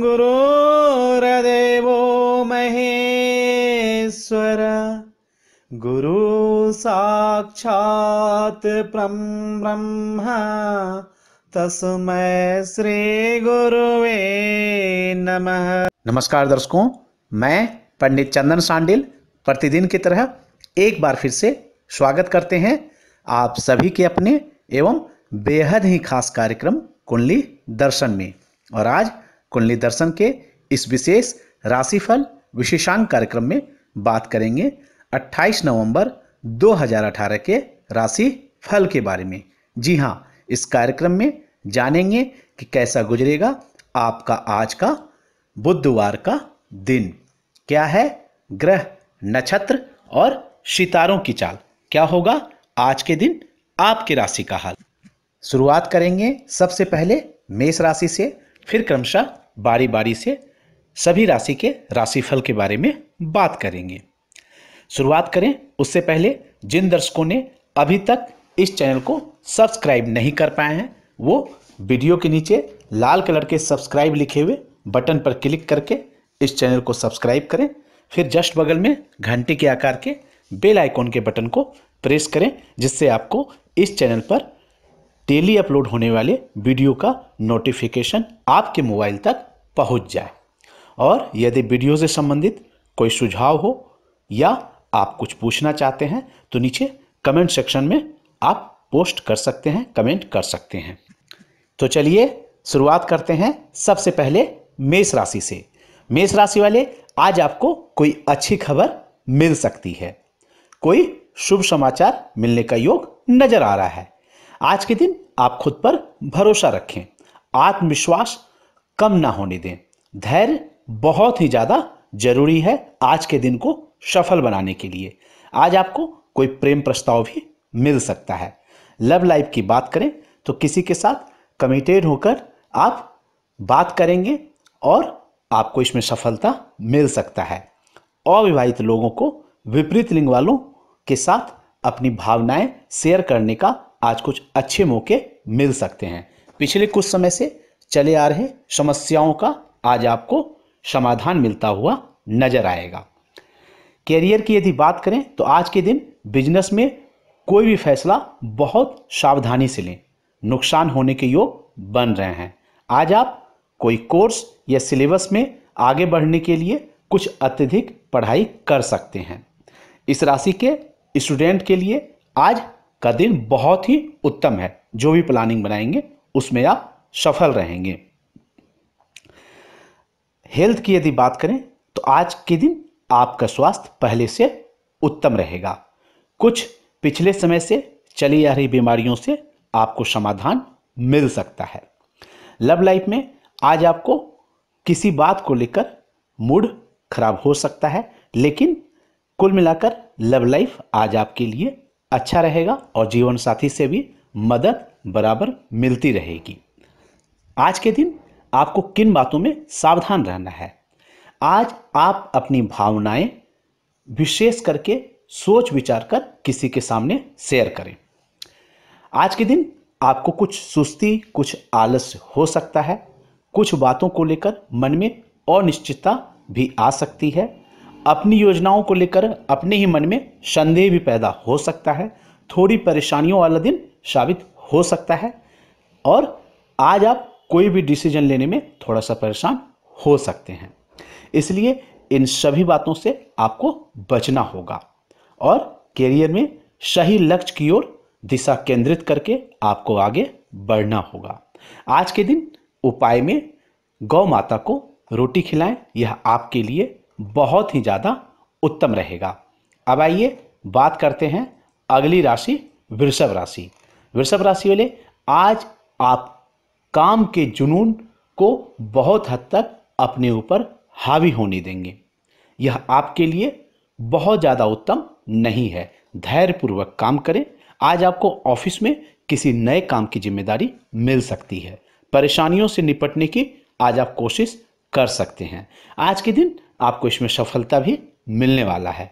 गुरुर्देवो महेश्वर गुरु साक्षात् परं ब्रह्म तस्मै श्री गुरुवे नमः नमस्कार दर्शकों मैं पंडित चंदन सांडिल प्रतिदिन की तरह एक बार फिर से स्वागत करते हैं आप सभी के अपने एवं बेहद ही खास कार्यक्रम कुंडली दर्शन में और आज कुंडली दर्शन के इस विशेष राशिफल विशेषांक कार्यक्रम में बात करेंगे 28 नवंबर 2018 के राशि फल के बारे में जी हाँ इस कार्यक्रम में जानेंगे कि कैसा गुजरेगा आपका आज का बुधवार का दिन क्या है ग्रह नक्षत्र और सितारों की चाल क्या होगा आज के दिन आपकी राशि का हाल शुरुआत करेंगे सबसे पहले मेष राशि से फिर क्रमशः बारी बारी से सभी राशि के राशिफल के बारे में बात करेंगे शुरुआत करें उससे पहले जिन दर्शकों ने अभी तक इस चैनल को सब्सक्राइब नहीं कर पाए हैं वो वीडियो के नीचे लाल कलर के सब्सक्राइब लिखे हुए बटन पर क्लिक करके इस चैनल को सब्सक्राइब करें फिर जस्ट बगल में घंटे के आकार के बेल आइकॉन के बटन को प्रेस करें जिससे आपको इस चैनल पर डेली अपलोड होने वाले वीडियो का नोटिफिकेशन आपके मोबाइल तक पहुंच जाए और यदि वीडियो से संबंधित कोई सुझाव हो या आप कुछ पूछना चाहते हैं तो नीचे कमेंट सेक्शन में आप पोस्ट कर सकते हैं कमेंट कर सकते हैं तो चलिए शुरुआत करते हैं सबसे पहले मेष राशि से मेष राशि वाले आज आपको कोई अच्छी खबर मिल सकती है कोई शुभ समाचार मिलने का योग नजर आ रहा है आज के दिन आप खुद पर भरोसा रखें आत्मविश्वास कम ना होने दें धैर्य बहुत ही ज़्यादा जरूरी है आज के दिन को सफल बनाने के लिए आज आपको कोई प्रेम प्रस्ताव भी मिल सकता है लव लाइफ की बात करें तो किसी के साथ कमिटेड होकर आप बात करेंगे और आपको इसमें सफलता मिल सकता है अविवाहित लोगों को विपरीत लिंग वालों के साथ अपनी भावनाएं शेयर करने का आज कुछ अच्छे मौके मिल सकते हैं पिछले कुछ समय से चले आ रहे समस्याओं का आज आपको समाधान मिलता हुआ नजर आएगा कैरियर की यदि बात करें तो आज के दिन बिजनेस में कोई भी फैसला बहुत सावधानी से लें नुकसान होने के योग बन रहे हैं आज आप कोई कोर्स या सिलेबस में आगे बढ़ने के लिए कुछ अत्यधिक पढ़ाई कर सकते हैं इस राशि के स्टूडेंट के लिए आज का दिन बहुत ही उत्तम है जो भी प्लानिंग बनाएंगे उसमें आप सफल रहेंगे हेल्थ की यदि बात करें तो आज के दिन आपका स्वास्थ्य पहले से उत्तम रहेगा कुछ पिछले समय से चली आ रही बीमारियों से आपको समाधान मिल सकता है लव लाइफ में आज आपको किसी बात को लेकर मूड खराब हो सकता है लेकिन कुल मिलाकर लव लाइफ आज आपके लिए अच्छा रहेगा और जीवन साथी से भी मदद बराबर मिलती रहेगी आज के दिन आपको किन बातों में सावधान रहना है आज आप अपनी भावनाएं विशेष करके सोच विचार कर किसी के सामने शेयर करें आज के दिन आपको कुछ सुस्ती कुछ आलस हो सकता है कुछ बातों को लेकर मन में अनिश्चितता भी आ सकती है अपनी योजनाओं को लेकर अपने ही मन में संदेह भी पैदा हो सकता है थोड़ी परेशानियों वाला दिन साबित हो सकता है और आज आप कोई भी डिसीजन लेने में थोड़ा सा परेशान हो सकते हैं इसलिए इन सभी बातों से आपको बचना होगा और करियर में सही लक्ष्य की ओर दिशा केंद्रित करके आपको आगे बढ़ना होगा आज के दिन उपाय में गौ माता को रोटी खिलाएं यह आपके लिए बहुत ही ज़्यादा उत्तम रहेगा अब आइए बात करते हैं अगली राशि वृषभ राशि वृषभ राशि वाले आज आप काम के जुनून को बहुत हद तक अपने ऊपर हावी होने देंगे यह आपके लिए बहुत ज़्यादा उत्तम नहीं है धैर्यपूर्वक काम करें आज आपको ऑफिस में किसी नए काम की जिम्मेदारी मिल सकती है परेशानियों से निपटने की आज आप कोशिश कर सकते हैं आज के दिन आपको इसमें सफलता भी मिलने वाला है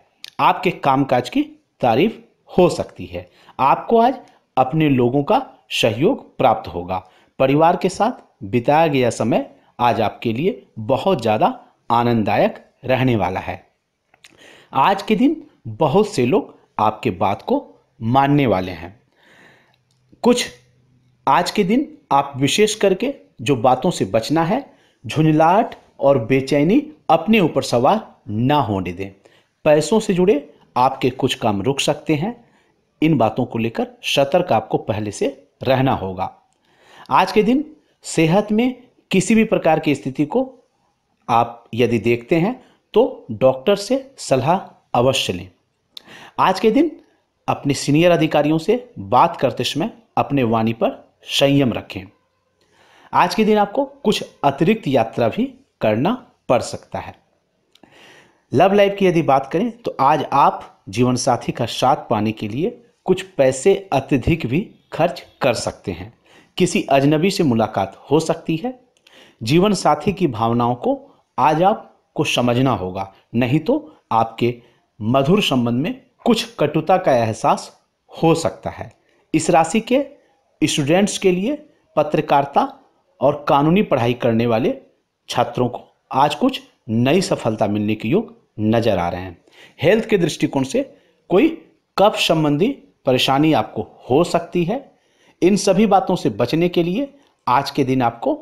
आपके कामकाज की तारीफ हो सकती है आपको आज अपने लोगों का सहयोग प्राप्त होगा परिवार के साथ बिताया गया समय आज आपके लिए बहुत ज़्यादा आनंददायक रहने वाला है आज के दिन बहुत से लोग आपके बात को मानने वाले हैं कुछ आज के दिन आप विशेष करके जो बातों से बचना है झुंझलाट और बेचैनी अपने ऊपर सवार ना होने दें पैसों से जुड़े आपके कुछ काम रुक सकते हैं इन बातों को लेकर सतर्क आपको पहले से रहना होगा आज के दिन सेहत में किसी भी प्रकार की स्थिति को आप यदि देखते हैं तो डॉक्टर से सलाह अवश्य लें आज के दिन अपने सीनियर अधिकारियों से बात करते समय अपने वाणी पर संयम रखें आज के दिन आपको कुछ अतिरिक्त यात्रा भी करना पड़ सकता है लव लाइफ की यदि बात करें तो आज आप जीवन साथी का साथ पाने के लिए कुछ पैसे अत्यधिक भी खर्च कर सकते हैं किसी अजनबी से मुलाकात हो सकती है जीवन साथी की भावनाओं को आज आपको समझना होगा नहीं तो आपके मधुर संबंध में कुछ कटुता का एहसास हो सकता है इस राशि के स्टूडेंट्स के लिए पत्रकारिता और कानूनी पढ़ाई करने वाले छात्रों को आज कुछ नई सफलता मिलने के योग नज़र आ रहे हैं हेल्थ के दृष्टिकोण से कोई कफ संबंधी परेशानी आपको हो सकती है इन सभी बातों से बचने के लिए आज के दिन आपको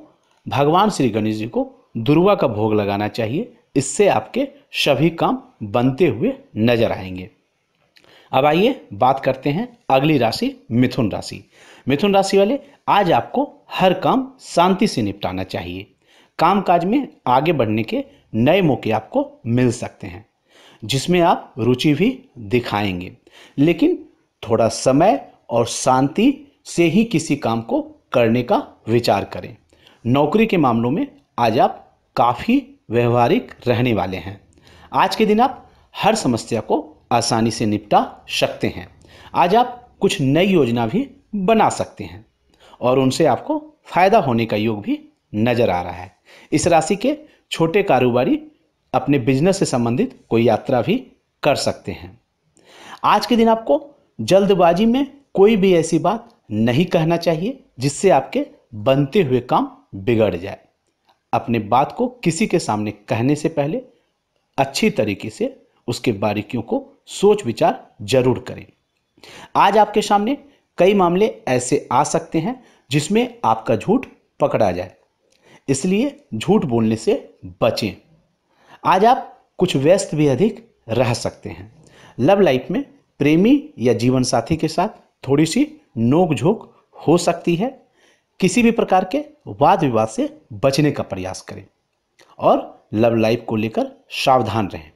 भगवान श्री गणेश जी को दुर्वा का भोग लगाना चाहिए इससे आपके सभी काम बनते हुए नजर आएंगे अब आइए बात करते हैं अगली राशि मिथुन राशि मिथुन राशि वाले आज आपको हर काम शांति से निपटाना चाहिए कामकाज में आगे बढ़ने के नए मौके आपको मिल सकते हैं जिसमें आप रुचि भी दिखाएंगे लेकिन थोड़ा समय और शांति से ही किसी काम को करने का विचार करें नौकरी के मामलों में आज आप काफ़ी व्यवहारिक रहने वाले हैं आज के दिन आप हर समस्या को आसानी से निपटा सकते हैं आज आप कुछ नई योजना भी बना सकते हैं और उनसे आपको फ़ायदा होने का योग भी नज़र आ रहा है इस राशि के छोटे कारोबारी अपने बिजनेस से संबंधित कोई यात्रा भी कर सकते हैं आज के दिन आपको जल्दबाजी में कोई भी ऐसी बात नहीं कहना चाहिए जिससे आपके बनते हुए काम बिगड़ जाए अपने बात को किसी के सामने कहने से पहले अच्छी तरीके से उसके बारीकियों को सोच विचार जरूर करें आज आपके सामने कई मामले ऐसे आ सकते हैं जिसमें आपका झूठ पकड़ा जाए इसलिए झूठ बोलने से बचें आज आप कुछ व्यस्त भी अधिक रह सकते हैं लव लाइफ में प्रेमी या जीवन साथी के साथ थोड़ी सी नोक झोंक हो सकती है किसी भी प्रकार के वाद विवाद से बचने का प्रयास करें और लव लाइफ को लेकर सावधान रहें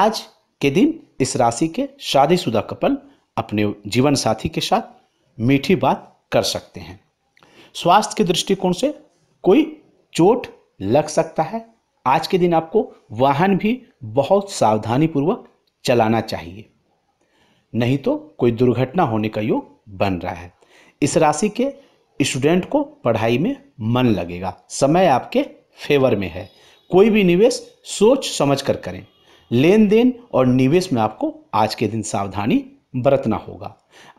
आज के दिन इस राशि के शादीशुदा कपल अपने जीवन साथी के साथ मीठी बात कर सकते हैं स्वास्थ्य के दृष्टिकोण से कोई चोट लग सकता है आज के दिन आपको वाहन भी बहुत सावधानी पूर्वक चलाना चाहिए नहीं तो कोई दुर्घटना होने का योग बन रहा है इस राशि के स्टूडेंट को पढ़ाई में मन लगेगा समय आपके फेवर में है कोई भी निवेश सोच समझ कर करें लेन देन और निवेश में आपको आज के दिन सावधानी बरतना होगा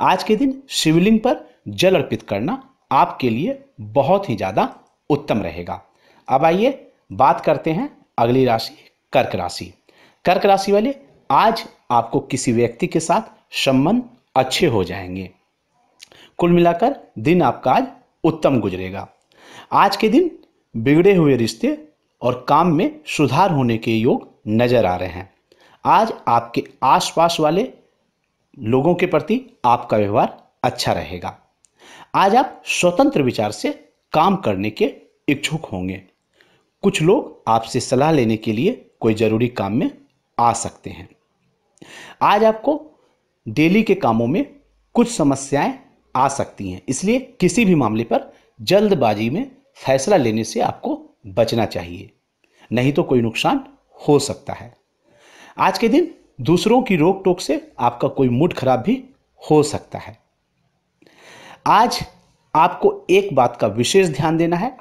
आज के दिन शिवलिंग पर जल अर्पित करना आपके लिए बहुत ही ज़्यादा उत्तम रहेगा अब आइए बात करते हैं अगली राशि कर्क राशि कर्क राशि वाले आज आपको किसी व्यक्ति के साथ संबंध अच्छे हो जाएंगे कुल मिलाकर दिन आपका आज उत्तम गुजरेगा आज के दिन बिगड़े हुए रिश्ते और काम में सुधार होने के योग नजर आ रहे हैं आज आपके आसपास वाले लोगों के प्रति आपका व्यवहार अच्छा रहेगा आज आप स्वतंत्र विचार से काम करने के इच्छुक होंगे कुछ लोग आपसे सलाह लेने के लिए कोई ज़रूरी काम में आ सकते हैं आज आपको डेली के कामों में कुछ समस्याएं आ सकती हैं इसलिए किसी भी मामले पर जल्दबाजी में फैसला लेने से आपको बचना चाहिए नहीं तो कोई नुकसान हो सकता है आज के दिन दूसरों की रोक टोक से आपका कोई मूड खराब भी हो सकता है आज आपको एक बात का विशेष ध्यान देना है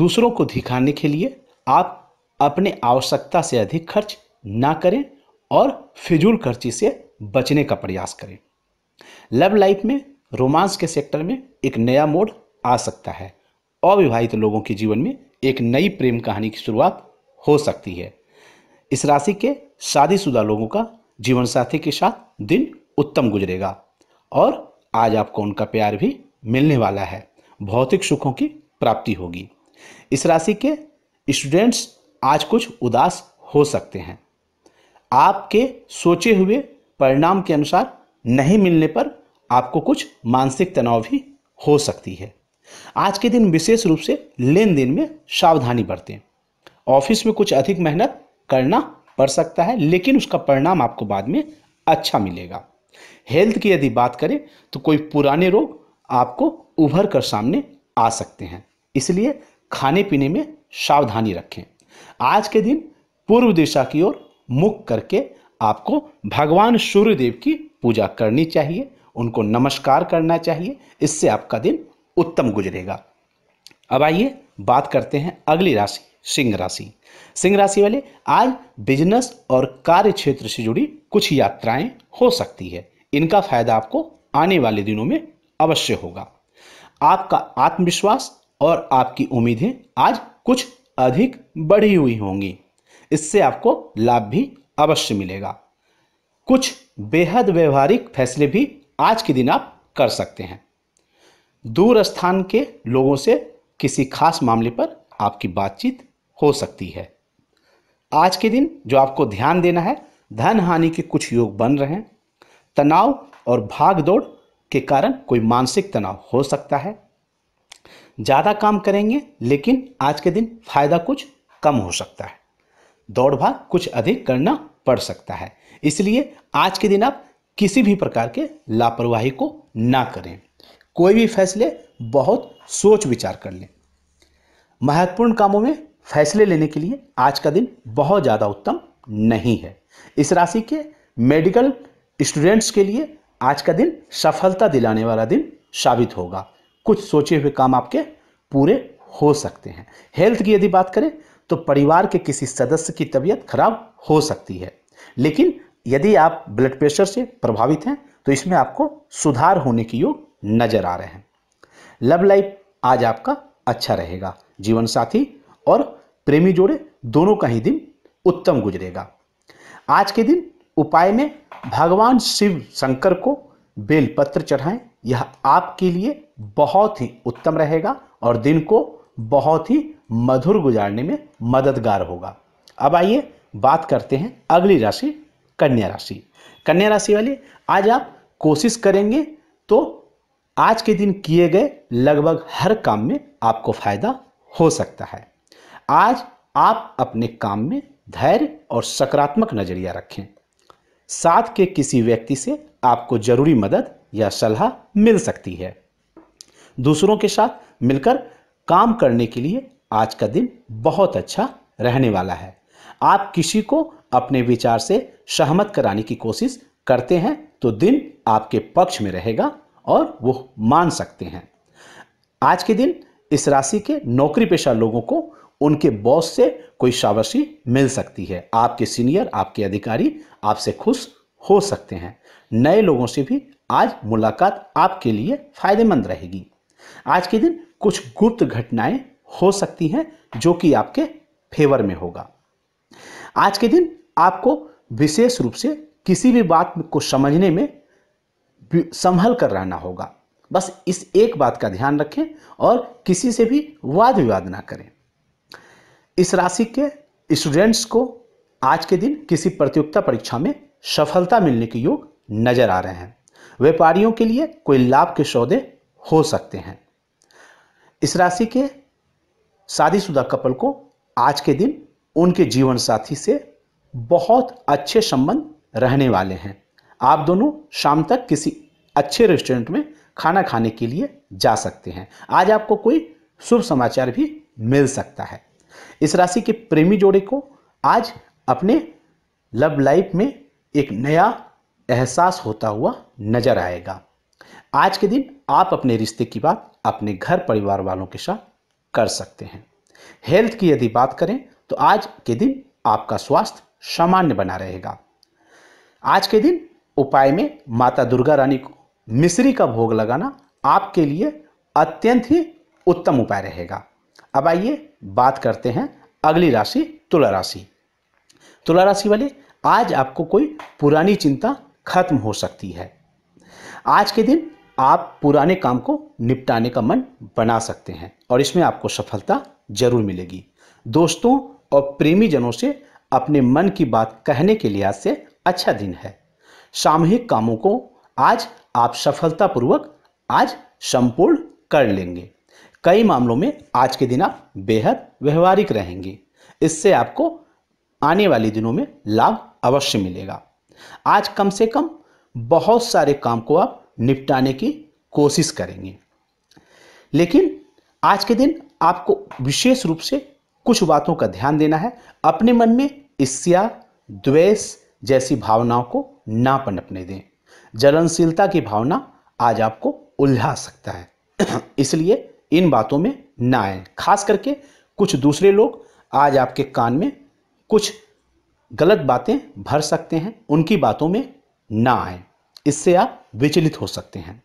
दूसरों को दिखाने के लिए आप अपने आवश्यकता से अधिक खर्च ना करें और फिजूल खर्ची से बचने का प्रयास करें लव लाइफ में रोमांस के सेक्टर में एक नया मोड आ सकता है अविवाहित तो लोगों के जीवन में एक नई प्रेम कहानी की शुरुआत हो सकती है इस राशि के शादीशुदा लोगों का जीवन साथी के साथ दिन उत्तम गुजरेगा और आज आपको उनका प्यार भी मिलने वाला है भौतिक सुखों की प्राप्ति होगी इस राशि के स्टूडेंट्स आज कुछ उदास हो सकते हैं आपके सोचे हुए परिणाम के अनुसार नहीं मिलने पर आपको कुछ मानसिक तनाव भी हो सकती है आज के दिन विशेष रूप से लेन देन में सावधानी बरतें ऑफिस में कुछ अधिक मेहनत करना पड़ सकता है लेकिन उसका परिणाम आपको बाद में अच्छा मिलेगा हेल्थ की यदि बात करें तो कोई पुराने रोग आपको उभर कर सामने आ सकते हैं इसलिए खाने पीने में सावधानी रखें आज के दिन पूर्व दिशा की ओर मुख करके आपको भगवान सूर्यदेव की पूजा करनी चाहिए उनको नमस्कार करना चाहिए इससे आपका दिन उत्तम गुजरेगा अब आइए बात करते हैं अगली राशि सिंह राशि सिंह राशि वाले आज बिजनेस और कार्य क्षेत्र से जुड़ी कुछ यात्राएं हो सकती है इनका फायदा आपको आने वाले दिनों में अवश्य होगा आपका आत्मविश्वास और आपकी उम्मीदें आज कुछ अधिक बढ़ी हुई होंगी इससे आपको लाभ भी अवश्य मिलेगा कुछ बेहद व्यवहारिक फैसले भी आज के दिन आप कर सकते हैं दूर स्थान के लोगों से किसी खास मामले पर आपकी बातचीत हो सकती है आज के दिन जो आपको ध्यान देना है धन हानि के कुछ योग बन रहे हैं तनाव और भाग दौड़ के कारण कोई मानसिक तनाव हो सकता है ज़्यादा काम करेंगे लेकिन आज के दिन फायदा कुछ कम हो सकता है दौड़ भाग कुछ अधिक करना पड़ सकता है इसलिए आज के दिन आप किसी भी प्रकार के लापरवाही को ना करें कोई भी फैसले बहुत सोच विचार कर लें महत्वपूर्ण कामों में फैसले लेने के लिए आज का दिन बहुत ज़्यादा उत्तम नहीं है इस राशि के मेडिकल स्टूडेंट्स के लिए आज का दिन सफलता दिलाने वाला दिन साबित होगा कुछ सोचे हुए काम आपके पूरे हो सकते हैं हेल्थ की यदि बात करें तो परिवार के किसी सदस्य की तबीयत खराब हो सकती है लेकिन यदि आप ब्लड प्रेशर से प्रभावित हैं तो इसमें आपको सुधार होने के योग नजर आ रहे हैं लव लाइफ आज आपका अच्छा रहेगा जीवन साथी और प्रेमी जोड़े दोनों का ही दिन उत्तम गुजरेगा आज के दिन उपाय में भगवान शिव शंकर को बेलपत्र चढ़ाएं यह आपके लिए बहुत ही उत्तम रहेगा और दिन को बहुत ही मधुर गुजारने में मददगार होगा अब आइए बात करते हैं अगली राशि कन्या राशि कन्या राशि वाले आज आप कोशिश करेंगे तो आज के दिन किए गए लगभग हर काम में आपको फायदा हो सकता है आज आप अपने काम में धैर्य और सकारात्मक नजरिया रखें साथ के किसी व्यक्ति से आपको जरूरी मदद या सलाह मिल सकती है दूसरों के साथ मिलकर काम करने के लिए आज का दिन बहुत अच्छा रहने वाला है आप किसी को अपने विचार से सहमत कराने की कोशिश करते हैं तो दिन आपके पक्ष में रहेगा और वो मान सकते हैं आज के दिन इस राशि के नौकरी पेशा लोगों को उनके बॉस से कोई शाबाशी मिल सकती है आपके सीनियर आपके अधिकारी आपसे खुश हो सकते हैं नए लोगों से भी आज मुलाकात आपके लिए फायदेमंद रहेगी आज के दिन कुछ गुप्त घटनाएं हो सकती हैं जो कि आपके फेवर में होगा आज के दिन आपको विशेष रूप से किसी भी बात को समझने में संभल कर रहना होगा बस इस एक बात का ध्यान रखें और किसी से भी वाद विवाद ना करें इस राशि के स्टूडेंट्स को आज के दिन किसी प्रतियोगिता परीक्षा में सफलता मिलने के योग नजर आ रहे हैं व्यापारियों के लिए कोई लाभ के सौदे हो सकते हैं इस राशि के शादीशुदा कपल को आज के दिन उनके जीवन साथी से बहुत अच्छे संबंध रहने वाले हैं आप दोनों शाम तक किसी अच्छे रेस्टोरेंट में खाना खाने के लिए जा सकते हैं आज आपको कोई शुभ समाचार भी मिल सकता है इस राशि के प्रेमी जोड़े को आज अपने लव लाइफ में एक नया एहसास होता हुआ नजर आएगा आज के दिन आप अपने रिश्ते की बात अपने घर परिवार वालों के साथ कर सकते हैं हेल्थ की यदि बात करें तो आज के दिन आपका स्वास्थ्य सामान्य बना रहेगा आज के दिन उपाय में माता दुर्गा रानी को मिश्री का भोग लगाना आपके लिए अत्यंत ही उत्तम उपाय रहेगा अब आइए बात करते हैं अगली राशि तुला राशि तुला राशि वाले आज आपको कोई पुरानी चिंता खत्म हो सकती है आज के दिन आप पुराने काम को निपटाने का मन बना सकते हैं और इसमें आपको सफलता जरूर मिलेगी दोस्तों और प्रेमी जनों से अपने मन की बात कहने के लिहाज से अच्छा दिन है सामूहिक कामों को आज आप सफलतापूर्वक आज संपूर्ण कर लेंगे कई मामलों में आज के दिन आप बेहद व्यवहारिक रहेंगे इससे आपको आने वाले दिनों में लाभ अवश्य मिलेगा आज कम से कम बहुत सारे काम को आप निपटाने की कोशिश करेंगे लेकिन आज के दिन आपको विशेष रूप से कुछ बातों का ध्यान देना है अपने मन में ईर्ष्या द्वेष जैसी भावनाओं को ना पनपने दें जलनशीलता की भावना आज आपको उलझा सकता है इसलिए इन बातों में ना आए खास करके कुछ दूसरे लोग आज आपके कान में कुछ गलत बातें भर सकते हैं उनकी बातों में ना आए इससे आप विचलित हो सकते हैं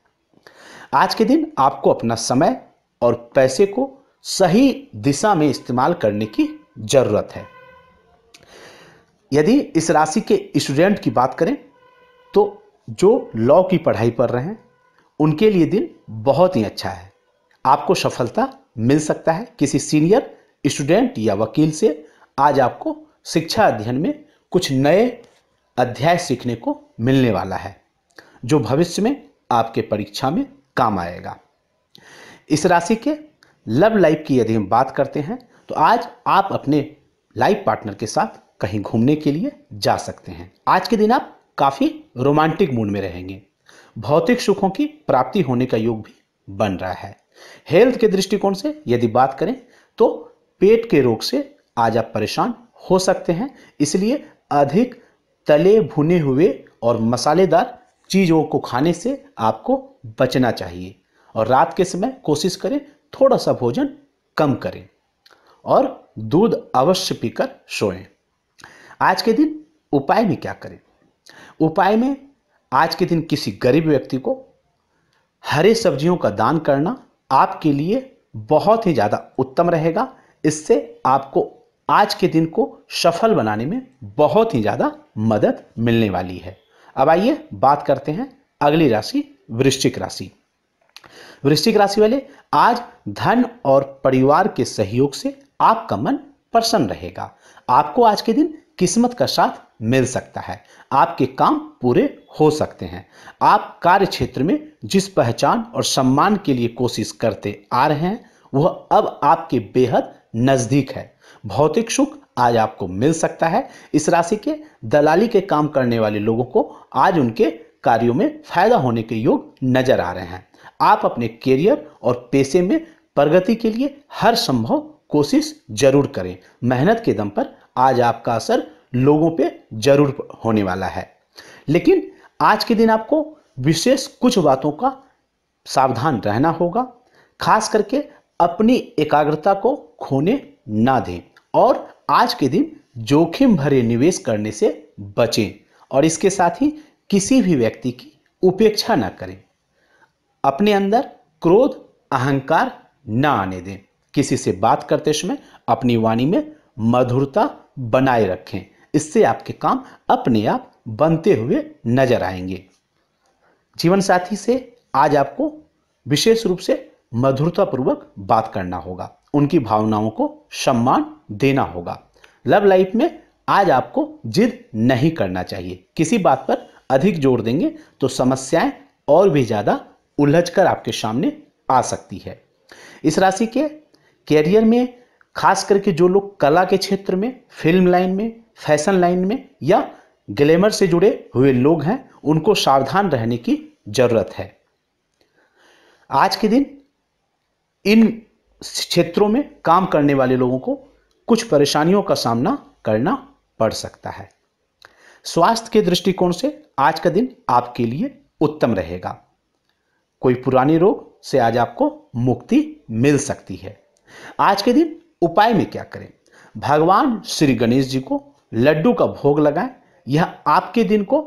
आज के दिन आपको अपना समय और पैसे को सही दिशा में इस्तेमाल करने की जरूरत है यदि इस राशि के स्टूडेंट की बात करें तो जो लॉ की पढ़ाई पढ़ रहे हैं उनके लिए दिन बहुत ही अच्छा है आपको सफलता मिल सकता है किसी सीनियर स्टूडेंट या वकील से आज आपको शिक्षा अध्ययन में कुछ नए अध्याय सीखने को मिलने वाला है जो भविष्य में आपके परीक्षा में काम आएगा इस राशि के लव लाइफ की यदि हम बात करते हैं तो आज आप अपने लाइफ पार्टनर के साथ कहीं घूमने के लिए जा सकते हैं आज के दिन आप काफ़ी रोमांटिक मूड में रहेंगे भौतिक सुखों की प्राप्ति होने का योग भी बन रहा है हेल्थ के दृष्टिकोण से यदि बात करें तो पेट के रोग से आज आप परेशान हो सकते हैं इसलिए अधिक तले भुने हुए और मसालेदार चीज़ों को खाने से आपको बचना चाहिए और रात के समय कोशिश करें थोड़ा सा भोजन कम करें और दूध अवश्य पीकर सोएं आज के दिन उपाय में क्या करें उपाय में आज के दिन किसी गरीब व्यक्ति को हरे सब्जियों का दान करना आपके लिए बहुत ही ज़्यादा उत्तम रहेगा इससे आपको आज के दिन को सफल बनाने में बहुत ही ज़्यादा मदद मिलने वाली है अब आइए बात करते हैं अगली राशि वृश्चिक राशि वृश्चिक राशि वाले आज धन और परिवार के सहयोग से आपका मन प्रसन्न रहेगा आपको आज के दिन किस्मत का साथ मिल सकता है आपके काम पूरे हो सकते हैं आप कार्य क्षेत्र में जिस पहचान और सम्मान के लिए कोशिश करते आ रहे हैं वह अब आपके बेहद नज़दीक है भौतिक सुख आज आपको मिल सकता है इस राशि के दलाली के काम करने वाले लोगों को आज उनके कार्यों में फायदा होने के योग नजर आ रहे हैं आप अपने करियर और पेशे में प्रगति के लिए हर संभव कोशिश जरूर करें मेहनत के दम पर आज आपका असर लोगों पे जरूर होने वाला है लेकिन आज के दिन आपको विशेष कुछ बातों का सावधान रहना होगा खास करके अपनी एकाग्रता को खोने ना दें और आज के दिन जोखिम भरे निवेश करने से बचें और इसके साथ ही किसी भी व्यक्ति की उपेक्षा ना करें अपने अंदर क्रोध अहंकार ना आने दें किसी से बात करते समय अपनी वाणी में मधुरता बनाए रखें इससे आपके काम अपने आप बनते हुए नजर आएंगे जीवन साथी से आज आपको विशेष रूप से मधुरतापूर्वक बात करना होगा उनकी भावनाओं को सम्मान देना होगा लव लाइफ में आज आपको जिद नहीं करना चाहिए किसी बात पर अधिक जोर देंगे तो समस्याएं और भी ज़्यादा उलझ कर आपके सामने आ सकती है इस राशि के कैरियर में खास करके जो लोग कला के क्षेत्र में फिल्म लाइन में फैशन लाइन में या ग्लैमर से जुड़े हुए लोग हैं उनको सावधान रहने की जरूरत है आज के दिन इन क्षेत्रों में काम करने वाले लोगों को कुछ परेशानियों का सामना करना पड़ सकता है स्वास्थ्य के दृष्टिकोण से आज का दिन आपके लिए उत्तम रहेगा कोई पुराने रोग से आज आपको मुक्ति मिल सकती है आज के दिन उपाय में क्या करें भगवान श्री गणेश जी को लड्डू का भोग लगाएं यह आपके दिन को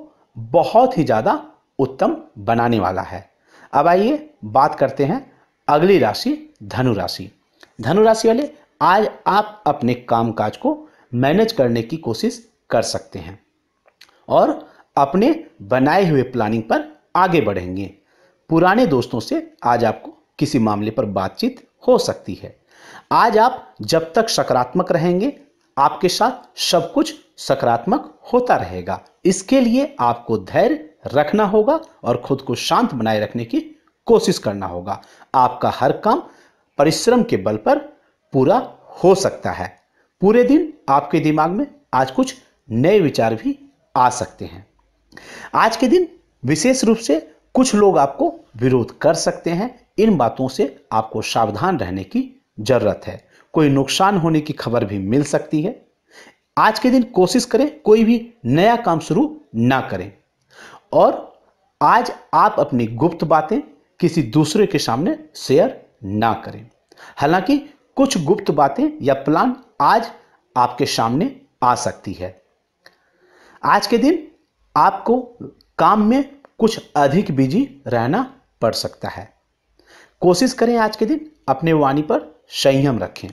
बहुत ही ज़्यादा उत्तम बनाने वाला है अब आइए बात करते हैं अगली राशि धनु राशि धनु राशि वाले आज आप अपने कामकाज को मैनेज करने की कोशिश कर सकते हैं और अपने बनाए हुए प्लानिंग पर आगे बढ़ेंगे पुराने दोस्तों से आज आपको किसी मामले पर बातचीत हो सकती है आज आप जब तक सकारात्मक रहेंगे आपके साथ सब कुछ सकारात्मक होता रहेगा इसके लिए आपको धैर्य रखना होगा और खुद को शांत बनाए रखने की कोशिश करना होगा आपका हर काम परिश्रम के बल पर पूरा हो सकता है पूरे दिन आपके दिमाग में आज कुछ नए विचार भी आ सकते हैं आज के दिन विशेष रूप से कुछ लोग आपको विरोध कर सकते हैं इन बातों से आपको सावधान रहने की जरूरत है कोई नुकसान होने की खबर भी मिल सकती है आज के दिन कोशिश करें कोई भी नया काम शुरू ना करें और आज आप अपनी गुप्त बातें किसी दूसरे के सामने शेयर ना करें हालांकि कुछ गुप्त बातें या प्लान आज आपके सामने आ सकती है आज के दिन आपको काम में कुछ अधिक बिजी रहना पड़ सकता है कोशिश करें आज के दिन अपने वाणी पर संयम रखें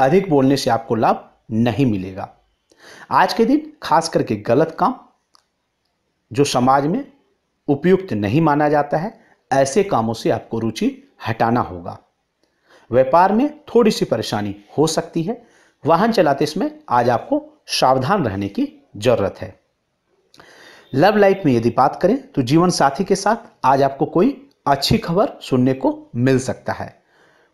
अधिक बोलने से आपको लाभ नहीं मिलेगा आज के दिन खास करके गलत काम जो समाज में उपयुक्त नहीं माना जाता है ऐसे कामों से आपको रुचि हटाना होगा व्यापार में थोड़ी सी परेशानी हो सकती है वाहन चलाते समय आज आपको सावधान रहने की जरूरत है लव लाइफ में यदि बात करें तो जीवन साथी के साथ आज आपको कोई अच्छी खबर सुनने को मिल सकता है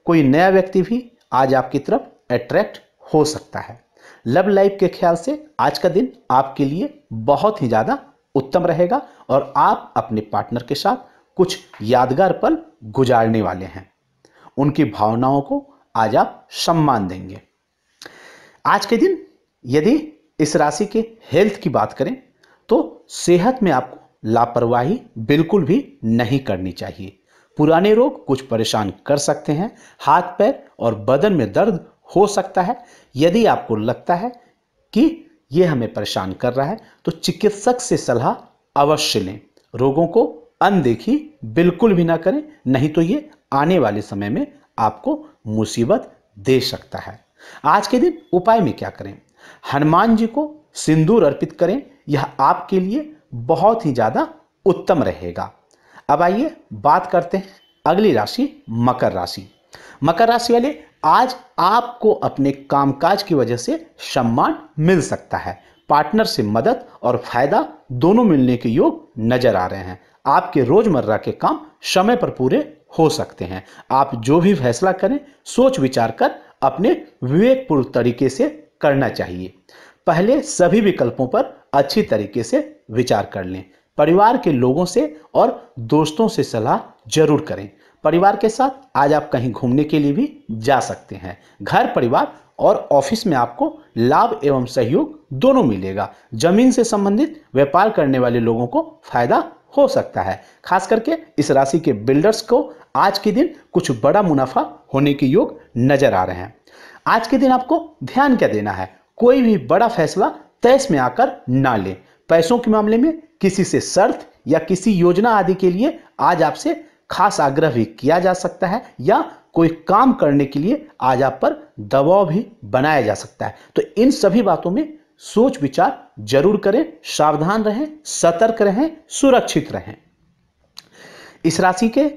कोई नया व्यक्ति भी आज आपकी तरफ अट्रैक्ट हो सकता है लव लाइफ के ख्याल से आज का दिन आपके लिए बहुत ही ज़्यादा उत्तम रहेगा और आप अपने पार्टनर के साथ कुछ यादगार पल गुजारने वाले हैं उनकी भावनाओं को आज आप सम्मान देंगे आज के दिन यदि इस राशि के हेल्थ की बात करें तो सेहत में आपको लापरवाही बिल्कुल भी नहीं करनी चाहिए पुराने रोग कुछ परेशान कर सकते हैं हाथ पैर और बदन में दर्द हो सकता है यदि आपको लगता है कि ये हमें परेशान कर रहा है तो चिकित्सक से सलाह अवश्य लें रोगों को अनदेखी बिल्कुल भी ना करें नहीं तो ये आने वाले समय में आपको मुसीबत दे सकता है आज के दिन उपाय में क्या करें हनुमान जी को सिंदूर अर्पित करें यह आपके लिए बहुत ही ज़्यादा उत्तम रहेगा अब आइए बात करते हैं अगली राशि मकर राशि मकर राशि वाले आज आपको अपने कामकाज की वजह से सम्मान मिल सकता है पार्टनर से मदद और फायदा दोनों मिलने के योग नजर आ रहे हैं आपके रोजमर्रा के काम समय पर पूरे हो सकते हैं आप जो भी फैसला करें सोच विचार कर अपने विवेकपूर्ण तरीके से करना चाहिए पहले सभी विकल्पों पर अच्छी तरीके से विचार कर लें परिवार के लोगों से और दोस्तों से सलाह जरूर करें परिवार के साथ आज आप कहीं घूमने के लिए भी जा सकते हैं घर परिवार और ऑफिस में आपको लाभ एवं सहयोग दोनों मिलेगा जमीन से संबंधित व्यापार करने वाले लोगों को फायदा हो सकता है खास करके इस राशि के बिल्डर्स को आज के दिन कुछ बड़ा मुनाफा होने के योग नजर आ रहे हैं आज के दिन आपको ध्यान क्या देना है कोई भी बड़ा फैसला तयस में आकर ना ले पैसों के मामले में किसी से शर्त या किसी योजना आदि के लिए आज आपसे खास आग्रह भी किया जा सकता है या कोई काम करने के लिए आज आप पर दबाव भी बनाया जा सकता है तो इन सभी बातों में सोच विचार जरूर करें सावधान रहें सतर्क रहें सुरक्षित रहें इस राशि के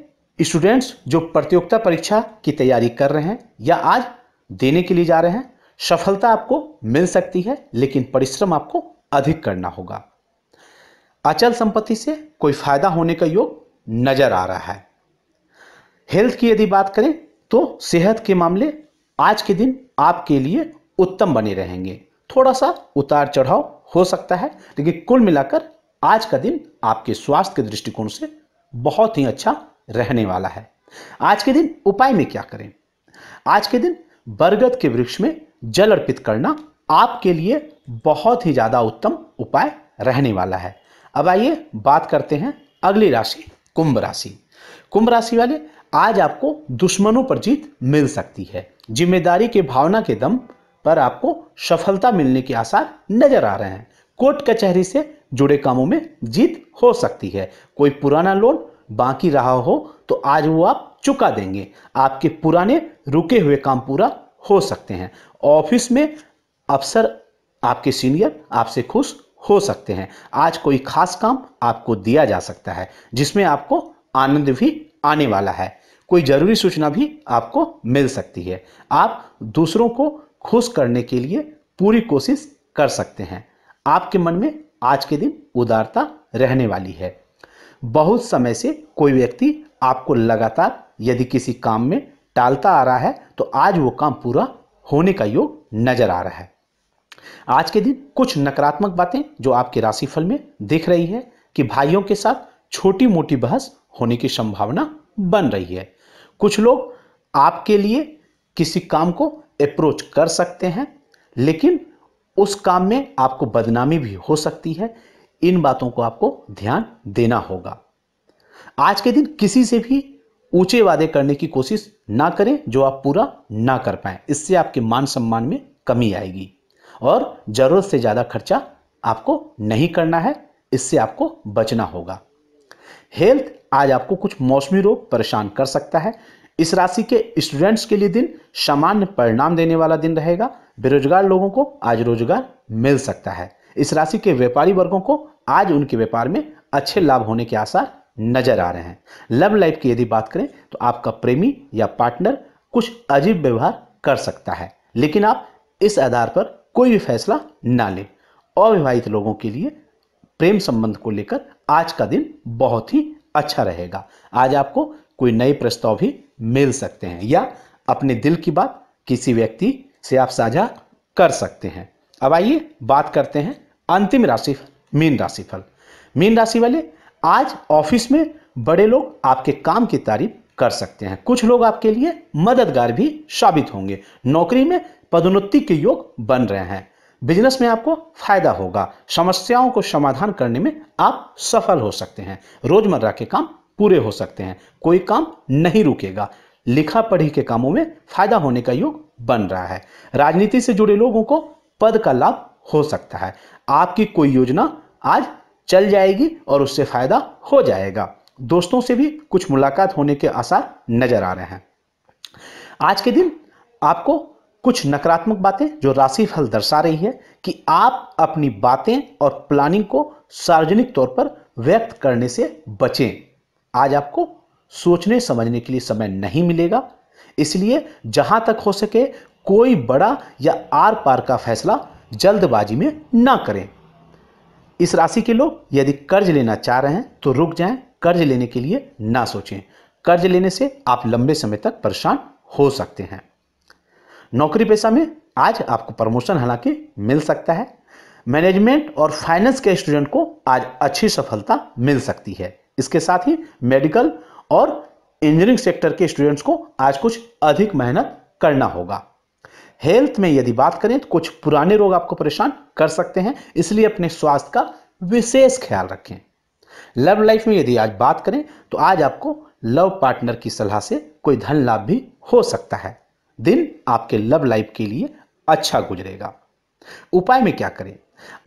स्टूडेंट्स जो प्रतियोगिता परीक्षा की तैयारी कर रहे हैं या आज देने के लिए जा रहे हैं सफलता आपको मिल सकती है लेकिन परिश्रम आपको अधिक करना होगा अचल संपत्ति से कोई फायदा होने का योग नज़र आ रहा है हेल्थ की यदि बात करें तो सेहत के मामले आज के दिन आपके लिए उत्तम बने रहेंगे थोड़ा सा उतार चढ़ाव हो सकता है लेकिन कुल मिलाकर आज का दिन आपके स्वास्थ्य के दृष्टिकोण से बहुत ही अच्छा रहने वाला है आज के दिन उपाय में क्या करें आज के दिन बरगद के वृक्ष में जल अर्पित करना आपके लिए बहुत ही ज़्यादा उत्तम उपाय रहने वाला है अब आइए बात करते हैं अगली राशि कुंभ राशि कुंभ राशि वाले आज आपको दुश्मनों पर जीत मिल सकती है जिम्मेदारी के भावना के दम पर आपको सफलता मिलने के आसार नजर आ रहे हैं कोर्ट कचहरी से जुड़े कामों में जीत हो सकती है कोई पुराना लोन बाकी रहा हो तो आज वो आप चुका देंगे आपके पुराने रुके हुए काम पूरा हो सकते हैं ऑफिस में अफसर आपके सीनियर आपसे खुश हो सकते हैं आज कोई खास काम आपको दिया जा सकता है जिसमें आपको आनंद भी आने वाला है कोई ज़रूरी सूचना भी आपको मिल सकती है आप दूसरों को खुश करने के लिए पूरी कोशिश कर सकते हैं आपके मन में आज के दिन उदारता रहने वाली है बहुत समय से कोई व्यक्ति आपको लगातार यदि किसी काम में टालता आ रहा है तो आज वो काम पूरा होने का योग नज़र आ रहा है आज के दिन कुछ नकारात्मक बातें जो आपके राशिफल में दिख रही है कि भाइयों के साथ छोटी मोटी बहस होने की संभावना बन रही है कुछ लोग आपके लिए किसी काम को अप्रोच कर सकते हैं लेकिन उस काम में आपको बदनामी भी हो सकती है इन बातों को आपको ध्यान देना होगा आज के दिन किसी से भी ऊंचे वादे करने की कोशिश ना करें जो आप पूरा ना कर पाए इससे आपके मान सम्मान में कमी आएगी और ज़रूरत से ज़्यादा खर्चा आपको नहीं करना है इससे आपको बचना होगा हेल्थ आज आपको कुछ मौसमी रोग परेशान कर सकता है इस राशि के स्टूडेंट्स के लिए दिन सामान्य परिणाम देने वाला दिन रहेगा बेरोजगार लोगों को आज रोजगार मिल सकता है इस राशि के व्यापारी वर्गों को आज उनके व्यापार में अच्छे लाभ होने के आसार नजर आ रहे हैं लव लाइफ की यदि बात करें तो आपका प्रेमी या पार्टनर कुछ अजीब व्यवहार कर सकता है लेकिन आप इस आधार पर कोई भी फैसला ना ले अविवाहित लोगों के लिए प्रेम संबंध को लेकर आज का दिन बहुत ही अच्छा रहेगा आज आपको कोई नए प्रस्ताव भी मिल सकते हैं या अपने दिल की बात किसी व्यक्ति से आप साझा कर सकते हैं अब आइए बात करते हैं अंतिम राशि मीन राशि फल मीन राशि वाले आज ऑफिस में बड़े लोग आपके काम की तारीफ कर सकते हैं कुछ लोग आपके लिए मददगार भी साबित होंगे नौकरी में पदोन्नति के योग बन रहे हैं बिजनेस में आपको फायदा होगा समस्याओं को समाधान करने में आप सफल हो सकते हैं रोजमर्रा के काम पूरे हो सकते हैं कोई काम नहीं रुकेगा लिखा पढ़ी के कामों में फायदा होने का योग बन रहा है राजनीति से जुड़े लोगों को पद का लाभ हो सकता है आपकी कोई योजना आज चल जाएगी और उससे फायदा हो जाएगा दोस्तों से भी कुछ मुलाकात होने के आसार नजर आ रहे हैं आज के दिन आपको कुछ नकारात्मक बातें जो राशि फल दर्शा रही है कि आप अपनी बातें और प्लानिंग को सार्वजनिक तौर पर व्यक्त करने से बचें आज आपको सोचने समझने के लिए समय नहीं मिलेगा इसलिए जहां तक हो सके कोई बड़ा या आर पार का फैसला जल्दबाजी में ना करें इस राशि के लोग यदि कर्ज लेना चाह रहे हैं तो रुक जाएं कर्ज लेने के लिए ना सोचें कर्ज लेने से आप लंबे समय तक परेशान हो सकते हैं नौकरी पेशा में आज आपको प्रमोशन हालांकि मिल सकता है मैनेजमेंट और फाइनेंस के स्टूडेंट को आज अच्छी सफलता मिल सकती है इसके साथ ही मेडिकल और इंजीनियरिंग सेक्टर के स्टूडेंट्स को आज कुछ अधिक मेहनत करना होगा हेल्थ में यदि बात करें तो कुछ पुराने रोग आपको परेशान कर सकते हैं इसलिए अपने स्वास्थ्य का विशेष ख्याल रखें लव लाइफ में यदि आज बात करें तो आज आपको लव पार्टनर की सलाह से कोई धन लाभ भी हो सकता है दिन आपके लव लाइफ के लिए अच्छा गुजरेगा उपाय में क्या करें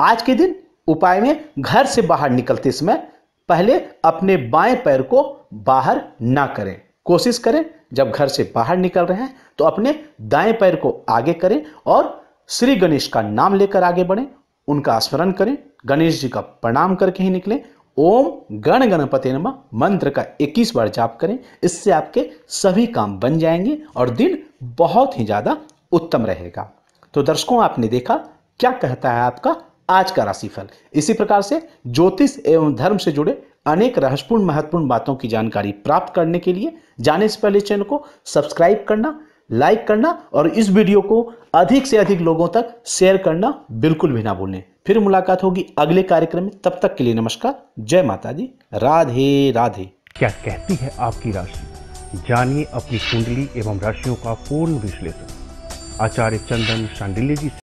आज के दिन उपाय में घर से बाहर निकलते समय पहले अपने बाएं पैर को बाहर ना करें कोशिश करें जब घर से बाहर निकल रहे हैं तो अपने दाएं पैर को आगे करें और श्री गणेश का नाम लेकर आगे बढ़ें उनका स्मरण करें गणेश जी का प्रणाम करके ही निकलें ओम गण गणपति नमा मंत्र का 21 बार जाप करें इससे आपके सभी काम बन जाएंगे और दिन बहुत ही ज़्यादा उत्तम रहेगा तो दर्शकों आपने देखा क्या कहता है आपका आज का राशिफल इसी प्रकार से ज्योतिष एवं धर्म से जुड़े अनेक रहस्यपूर्ण महत्वपूर्ण बातों की जानकारी प्राप्त करने के लिए जाने से पहले चैनल को सब्सक्राइब करना लाइक करना और इस वीडियो को अधिक से अधिक लोगों तक शेयर करना बिल्कुल भी ना भूलें फिर मुलाकात होगी अगले कार्यक्रम में तब तक के लिए नमस्कार जय माता दी राधे राधे क्या कहती है आपकी राशि जानिए अपनी कुंडली एवं राशियों का पूर्ण विश्लेषण आचार्य चंदन शांडिल्य जी